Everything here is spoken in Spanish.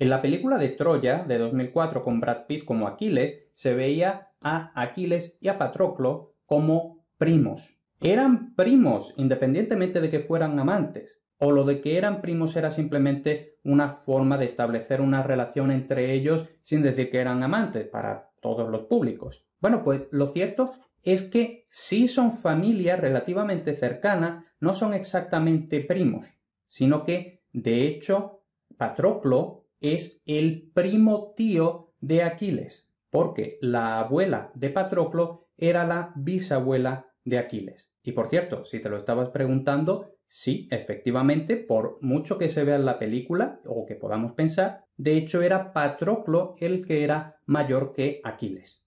En la película de Troya de 2004 con Brad Pitt como Aquiles, se veía a Aquiles y a Patroclo como primos. Eran primos, independientemente de que fueran amantes, o lo de que eran primos era simplemente una forma de establecer una relación entre ellos sin decir que eran amantes para todos los públicos. Bueno, pues lo cierto es que si son familia relativamente cercana, no son exactamente primos, sino que, de hecho, Patroclo es el primo tío de Aquiles, porque la abuela de Patroclo era la bisabuela de Aquiles. Y por cierto, si te lo estabas preguntando, sí, efectivamente, por mucho que se vea en la película o que podamos pensar, de hecho era Patroclo el que era mayor que Aquiles.